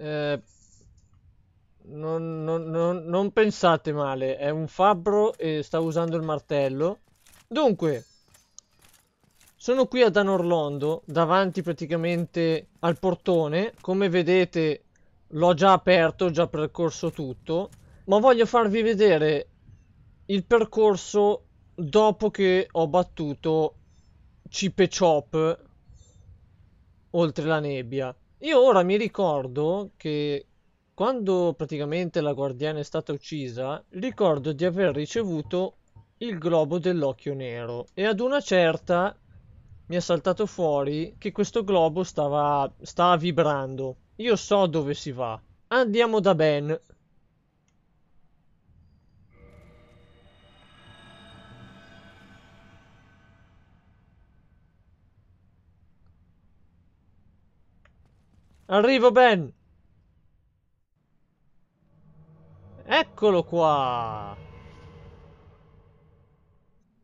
Eh, non, non, non, non pensate male, è un fabbro e sta usando il martello. Dunque, sono qui ad Anorlondo, davanti praticamente al portone. Come vedete l'ho già aperto, ho già percorso tutto. Ma voglio farvi vedere il percorso dopo che ho battuto Cipe Chop oltre la nebbia. Io ora mi ricordo che quando praticamente la guardiana è stata uccisa, ricordo di aver ricevuto il globo dell'occhio nero e ad una certa mi è saltato fuori che questo globo stava, stava vibrando. Io so dove si va. Andiamo da Ben. Arrivo Ben! Eccolo qua!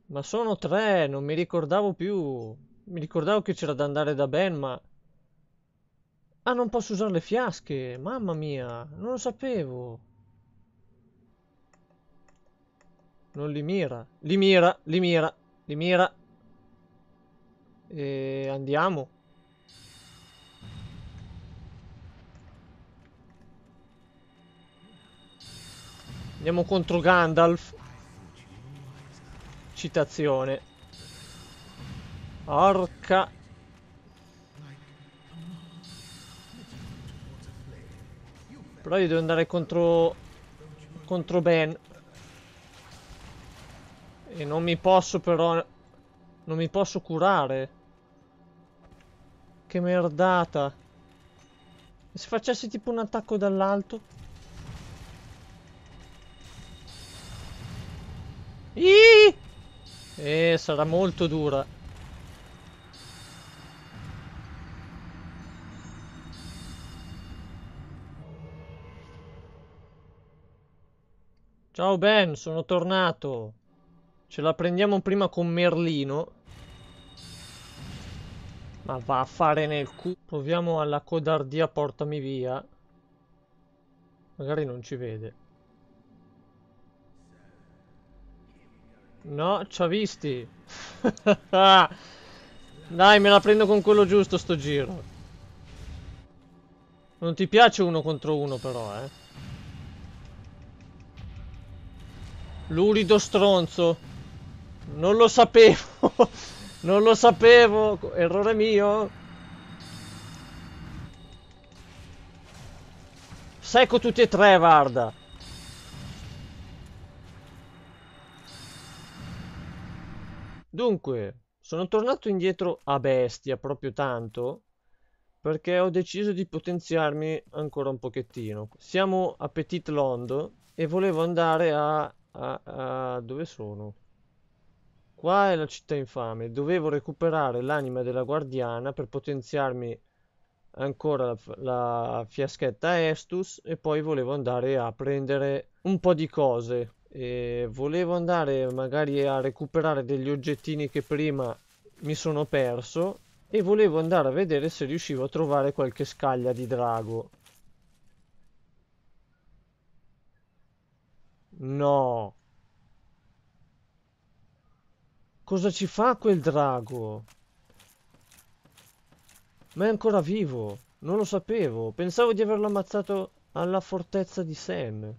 Ma sono tre, non mi ricordavo più. Mi ricordavo che c'era da andare da Ben, ma... Ah, non posso usare le fiasche! Mamma mia, non lo sapevo! Non li mira. Li mira, li mira, li mira. E andiamo. Andiamo contro Gandalf. Citazione. Orca. Però io devo andare contro... Contro Ben. E non mi posso però... Non mi posso curare. Che merdata. Se facessi tipo un attacco dall'alto... Iii! Eh, sarà molto dura. Ciao Ben, sono tornato. Ce la prendiamo prima con Merlino. Ma va a fare nel cu... Proviamo alla codardia portami via. Magari non ci vede. No, ci ha visti. Dai, me la prendo con quello giusto sto giro. Non ti piace uno contro uno però, eh. Lurido stronzo. Non lo sapevo. non lo sapevo. Errore mio. Secco tutti e tre, guarda. Dunque, sono tornato indietro a bestia proprio tanto perché ho deciso di potenziarmi ancora un pochettino. Siamo a Petit Londo e volevo andare a, a, a dove sono? Qua è la città infame. Dovevo recuperare l'anima della guardiana per potenziarmi ancora la, la fiaschetta Estus e poi volevo andare a prendere un po' di cose e volevo andare magari a recuperare degli oggettini che prima mi sono perso e volevo andare a vedere se riuscivo a trovare qualche scaglia di drago. No. Cosa ci fa quel drago? Ma è ancora vivo. Non lo sapevo. Pensavo di averlo ammazzato alla fortezza di Sam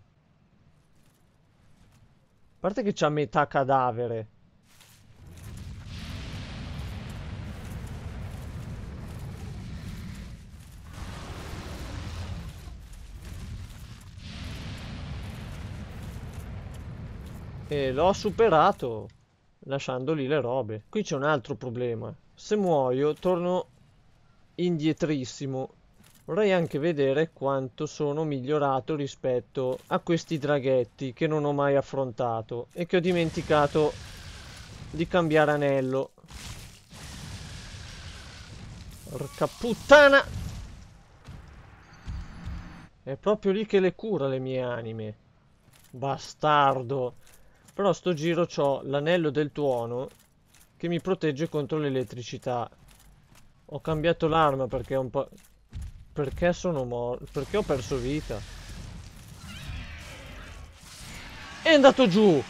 parte che c'ha metà cadavere. E l'ho superato lasciando lì le robe. Qui c'è un altro problema. Se muoio torno indietrissimo vorrei anche vedere quanto sono migliorato rispetto a questi draghetti che non ho mai affrontato e che ho dimenticato di cambiare anello porca puttana è proprio lì che le cura le mie anime bastardo però sto giro ho l'anello del tuono che mi protegge contro l'elettricità ho cambiato l'arma perché è un po' Perché sono morto? Perché ho perso vita? È andato giù!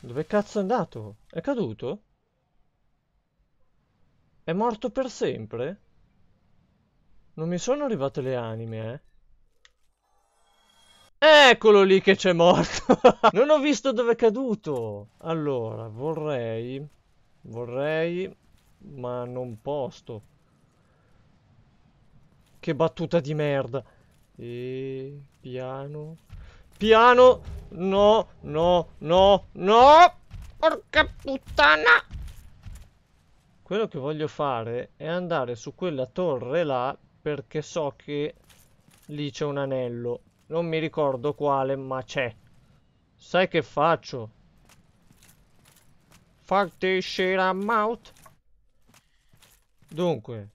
Dove cazzo è andato? È caduto? È morto per sempre? Non mi sono arrivate le anime, eh? Eccolo lì che c'è morto. non ho visto dove è caduto. Allora, vorrei... Vorrei... Ma non posso. Che battuta di merda. E... Piano... Piano! No, no, no, no! Porca puttana! Quello che voglio fare è andare su quella torre là perché so che lì c'è un anello. Non mi ricordo quale, ma c'è. Sai che faccio? Fuck this shit, I'm out. Dunque,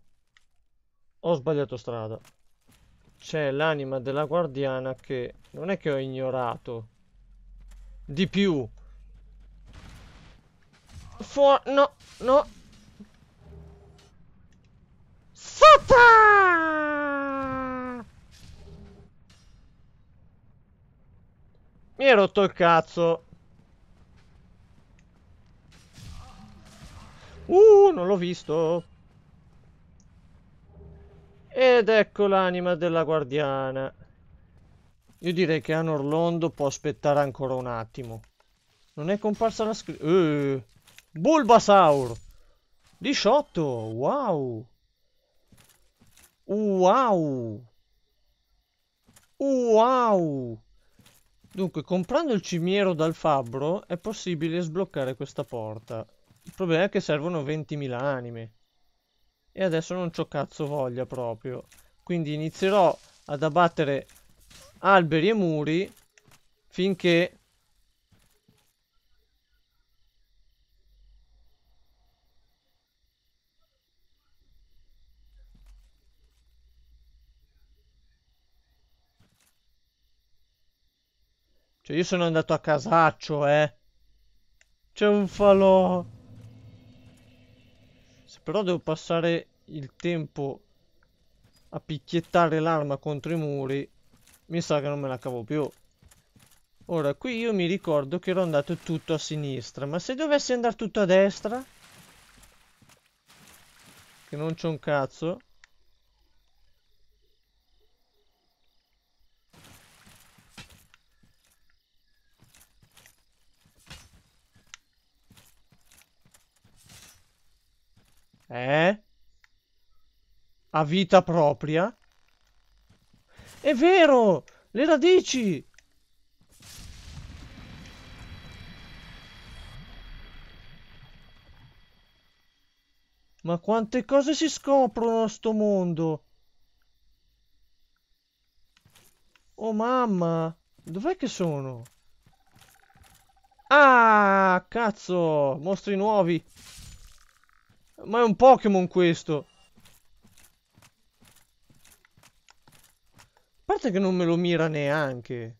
ho sbagliato strada. C'è l'anima della guardiana che non è che ho ignorato. Di più. Fuori, no, no, hai rotto il cazzo. Uh, non l'ho visto. Ed ecco l'anima della guardiana. Io direi che Anor Londo può aspettare ancora un attimo. Non è comparsa la scritta. Uh, eh, Bulbasaur! 18! Wow! Wow! Wow! Dunque, comprando il cimiero dal fabbro è possibile sbloccare questa porta. Il problema è che servono 20.000 anime. E adesso non c'ho cazzo voglia proprio. Quindi inizierò ad abbattere alberi e muri finché Cioè io sono andato a casaccio, eh. C'è un falò. Se però devo passare il tempo a picchiettare l'arma contro i muri, mi sa che non me la cavo più. Ora, qui io mi ricordo che ero andato tutto a sinistra, ma se dovessi andare tutto a destra... Che non c'è un cazzo... Eh? A vita propria? È vero! Le radici! Ma quante cose si scoprono a sto mondo! Oh mamma! Dov'è che sono? Ah, cazzo! Mostri nuovi! Ma è un Pokémon questo. A parte che non me lo mira neanche.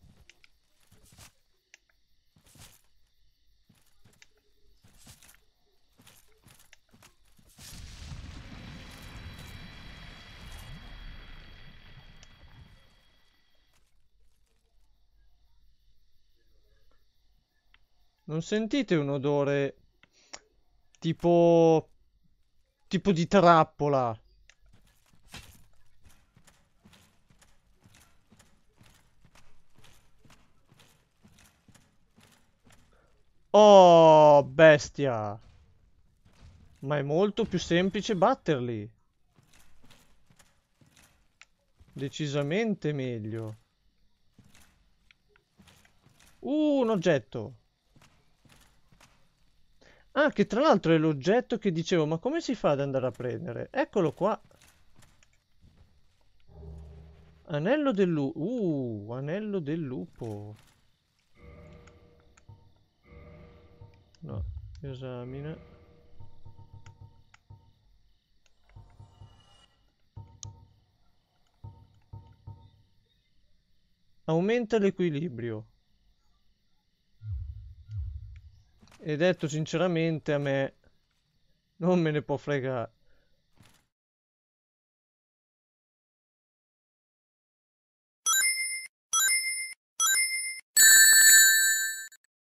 Non sentite un odore tipo tipo di trappola. Oh, bestia. Ma è molto più semplice batterli. Decisamente meglio. Uh, un oggetto. Ah, che tra l'altro è l'oggetto che dicevo, ma come si fa ad andare a prendere? Eccolo qua. Anello del lupo. Uh, anello del lupo. No, esamina. Aumenta l'equilibrio. E detto sinceramente a me non me ne può fregare.